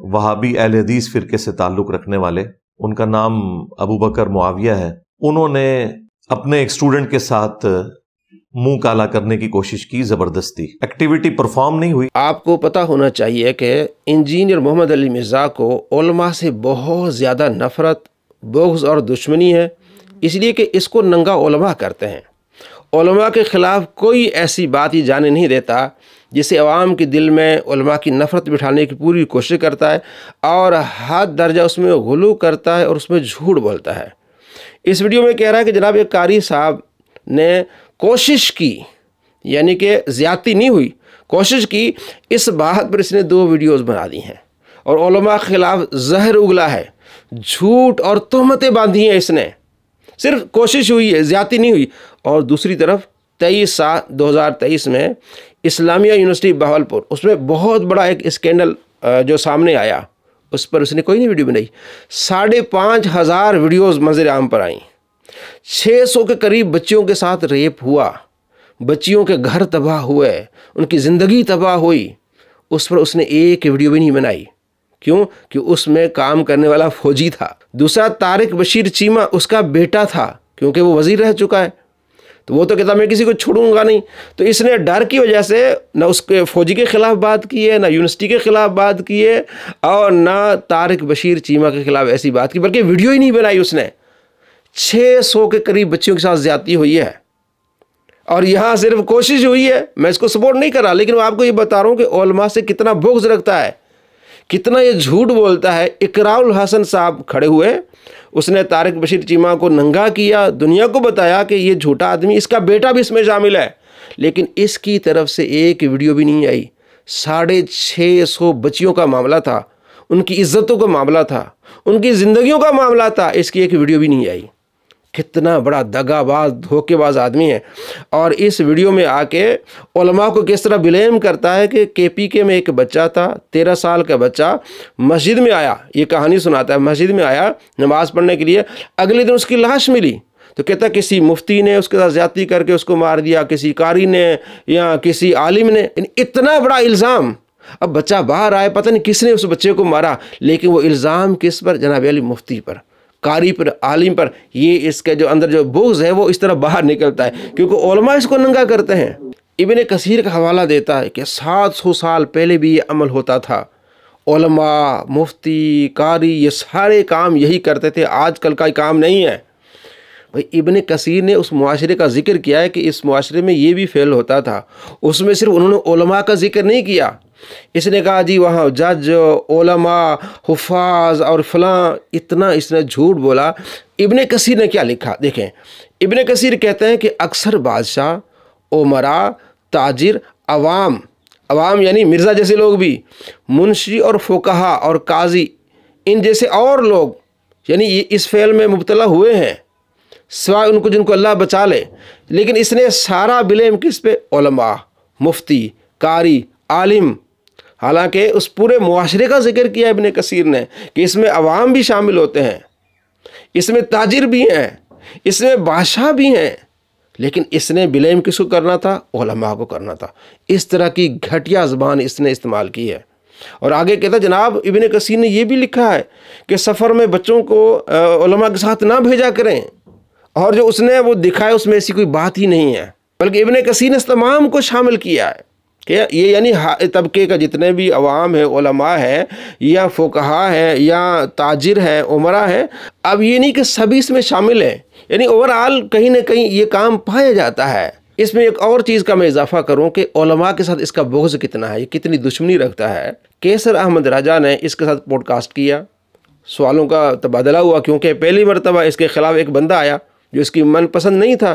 वहाबी अहल हदीस फ़िरके से ताल्लुक़ रखने वाले उनका नाम अबू बकर मुआविया है उन्होंने अपने एक स्टूडेंट के साथ मुंह काला करने की कोशिश की जबरदस्ती एक्टिविटी परफॉर्म नहीं हुई आपको पता होना चाहिए कि इंजीनियर मोहम्मद अली मिर्जा को ओलमा से बहुत ज़्यादा नफरत बोग्स और दुश्मनी है इसलिए कि इसको नंगा ओलमा करते हैं के ख़िलाफ़ कोई ऐसी बात ही जाने नहीं देता जिसे अवाम के दिल में की नफ़रत बिठाने की पूरी कोशिश करता है और हद दर्जा उसमें गुलू करता है और उसमें झूठ बोलता है इस वीडियो में कह रहा है कि जनाब एक कारी साहब ने कोशिश की यानी कि ज़्यादती नहीं हुई कोशिश की इस बात पर इसने दो वीडियोस बना दी हैं और के ख़िलाफ़ जहर उगला है झूठ और तहमतें बांधी हैं इसने सिर्फ कोशिश हुई है ज़्यादा नहीं हुई और दूसरी तरफ तेईस सात 2023 में इस्लामिया यूनिवर्सिटी बहावलपुर उसमें बहुत बड़ा एक स्कैंडल जो सामने आया उस पर उसने कोई नहीं वीडियो बनाई साढ़े पाँच हज़ार वीडियोज़ मंजर आम पर आई छः सौ के करीब बच्चियों के साथ रेप हुआ बच्चियों के घर तबाह हुए उनकी ज़िंदगी तबाह हुई उस पर उसने एक वीडियो भी नहीं बनाई क्यों कि उसमें काम करने वाला फौजी था दूसरा तारिक बशीर चीमा उसका बेटा था क्योंकि वो वजीर रह चुका है तो वो तो कहता मैं किसी को छोड़ूंगा नहीं तो इसने डर की वजह से ना उसके फौजी के ख़िलाफ़ बात की है ना यूनिवर्सिटी के ख़िलाफ़ बात की है और ना तारिक बशीर चीमा के ख़िलाफ़ ऐसी बात की बल्कि वीडियो ही नहीं बनाई उसने 600 के करीब बच्चियों के साथ ज़्यादती हुई है और यहाँ सिर्फ कोशिश हुई है मैं इसको सपोर्ट नहीं कर रहा लेकिन मैं आपको ये बता रहा हूँ कि ओलमा से कितना बुग्ज रखता है कितना ये झूठ बोलता है इकराउल हसन साहब खड़े हुए उसने तारक बशीर चीमा को नंगा किया दुनिया को बताया कि ये झूठा आदमी इसका बेटा भी इसमें शामिल है लेकिन इसकी तरफ से एक वीडियो भी नहीं आई साढ़े छः सौ बच्चियों का मामला था उनकी इज्जतों का मामला था उनकी ज़िंदगियों का मामला था इसकी एक वीडियो भी नहीं आई कितना बड़ा दगाबाज धोखेबाज आदमी है और इस वीडियो में आके ओलमा को किस तरह ब्लेम करता है कि के पी के में एक बच्चा था तेरह साल का बच्चा मस्जिद में आया ये कहानी सुनाता है मस्जिद में आया नमाज़ पढ़ने के लिए अगले दिन उसकी लाश मिली तो कहता किसी मुफ्ती ने उसके साथ ज़्यादा करके उसको मार दिया किसी कारी ने या किसी आलिम ने इतना बड़ा इल्ज़ाम अब बच्चा बाहर आए पता नहीं किसने उस बच्चे को मारा लेकिन वो इल्ज़ाम किस पर जनाब अली मुफ्ती पर कारी पर आलिम पर ये इसके जो अंदर जो बोग्स है वो इस तरह बाहर निकलता है क्योंकि ओलमा इसको नंगा करते हैं इबन कसीर का हवाला देता है कि सात सौ साल पहले भी ये अमल होता था ओलमा मुफ्ती कारी ये सारे काम यही करते थे आजकल का काम नहीं है भाई इबन कसीर ने उस माशरे का जिक्र किया है कि इस माशरे में ये भी फेल होता था उसमें सिर्फ उन्होंने ओलमा का जिक्र नहीं किया इसने कहा जी वहाँ जज ओलमा हफाज और फलां इतना इसने झूठ बोला इबन कसीर ने क्या लिखा देखें इबन कसीर कहते हैं कि अक्सर बादशाह ओमरा ताजिर अवाम अवाम यानी मिर्ज़ा जैसे लोग भी मुंशी और फोकहा और काजी इन जैसे और लोग यानी ये इस फेल में मुबतला हुए हैं सिवाय उनको जिनको अल्लाह बचा ले लेकिन इसने सारा ब्लेम किस पे ओलमा मुफ्ती कारी आलिम हालांकि उस पूरे मुआरे का जिक्र किया इबन कसीर ने कि इसमें अवाम भी शामिल होते हैं इसमें ताजिर भी हैं इसमें बादशाह भी हैं लेकिन इसने ब्लेम किसको करना था ओलमा को करना था इस तरह की घटिया ज़बान इसने इस्तेमाल की है और आगे कहता जनाब इबन कसीर ने यह भी लिखा है कि सफ़र में बच्चों को ओलमा के साथ ना भेजा करें और जो उसने वो दिखाया उसमें ऐसी कोई बात ही नहीं है बल्कि इबन कसीर ने इस तमाम को शामिल किया है कि ये यानी तबके का जितने भी अवाम है ओलमा है या फोकहा है या ताजिर हैं उमरा हैं अब ये नहीं कि सभी इसमें शामिल हैं यानी ओवरऑल कहीं ना कहीं ये काम पाया जाता है इसमें एक और चीज़ का मैं इजाफा करूं कि ओलमा के साथ इसका बोझ कितना है ये कितनी दुश्मनी रखता है केसर अहमद राजा ने इसके साथ पॉडकास्ट किया सवालों का तबादला हुआ क्योंकि पहली मरतबा इसके ख़िलाफ़ एक बंदा आया जो इसकी मनपसंद नहीं था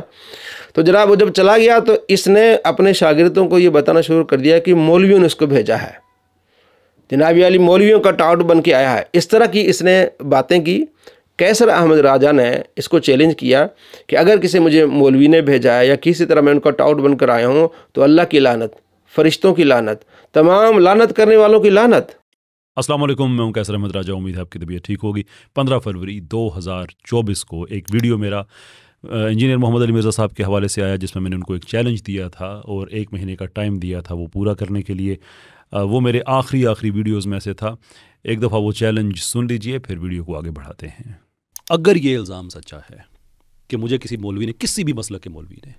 तो जनाब वो जब चला गया तो इसने अपने शागिरदों को ये बताना शुरू कर दिया कि मौलवियों ने इसको भेजा है जनाब अली मौलवियों का टाउट बन के आया है इस तरह की इसने बातें की कैसर अहमद राजा ने इसको चैलेंज किया कि अगर किसी मुझे मौलवी ने भेजा है या किसी तरह मैं उनका टाउट बनकर आया हूँ तो अल्लाह की लानत फरिश्तों की लानत तमाम लानत करने वालों की लानत अस्सलाम वालेकुम मैं हूं कैसर अहमद राजा उम्मीद है आपकी तबीयत ठीक होगी 15 फरवरी 2024 को एक वीडियो मेरा इंजीनियर मोहम्मद अली मिर्ज़ा साहब के हवाले से आया जिसमें मैंने उनको एक चैलेंज दिया था और एक महीने का टाइम दिया था वो पूरा करने के लिए वो मेरे आखिरी आखिरी वीडियोज़ में से था एक दफ़ा वो चैलेंज सुन लीजिए फिर वीडियो को आगे बढ़ाते हैं अगर ये इल्ज़ाम सच्चा है कि मुझे किसी मौलवी ने किसी भी मसल के मौलवी ने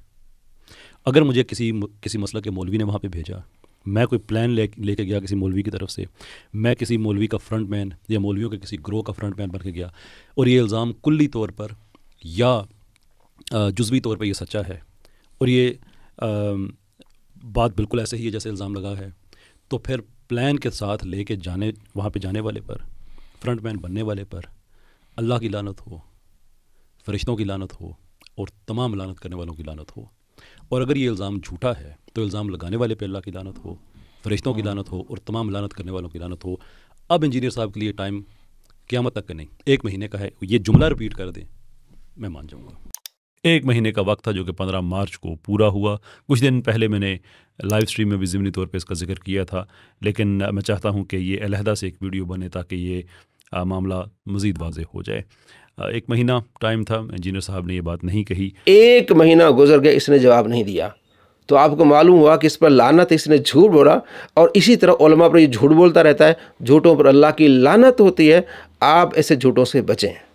अगर मुझे किसी किसी मसल के मौलवी ने वहाँ पर भेजा मैं कोई प्लान ले लेके गया किसी मौलवी की तरफ से मैं किसी मौलवी का फ्रंट मैन या मौलवियों के किसी ग्रोह का फ्रंट मैन बन के गया और ये इल्ज़ाम कुल्ली तौर पर या जज्वी तौर पर यह सच्चा है और ये आ, बात बिल्कुल ऐसे ही है जैसे इल्ज़ाम लगा है तो फिर प्लान के साथ ले के जाने वहाँ पर जाने वाले पर फ्रंट मैन बनने वाले पर अल्लाह की लानत हो फरिश्तों की लानत हो और तमाम लानत करने वालों की लानत हो और अगर ये इल्ज़ाम झूठा है तो इल्ज़ाम लगाने वाले पे अल्लाह की लानत हो फरिश्तों की हाँ। लानत हो और तमाम लानत करने वालों की लानत हो अब इंजीनियर साहब के लिए टाइम क्यामत तक का नहीं एक महीने का है ये जुमला रिपीट कर दें मैं मान जाऊँगा एक महीने का वक्त था जो कि पंद्रह मार्च को पूरा हुआ कुछ दिन पहले मैंने लाइव स्ट्रीम में भी ज़मनी तौर पे इसका जिक्र किया था लेकिन मैं चाहता हूँ कि ये अलहदा से एक वीडियो बने ताकि ये आ, मामला मज़ीद वाज हो जाए एक महीना टाइम था इंजीनियर साहब ने ये बात नहीं कही एक महीना गुजर गया इसने जवाब नहीं दिया तो आपको मालूम हुआ कि इस पर लानत इसने झूठ बोला और इसी तरह ओलमा पर ये झूठ बोलता रहता है झूठों पर अल्लाह की लानत होती है आप ऐसे झूठों से बचें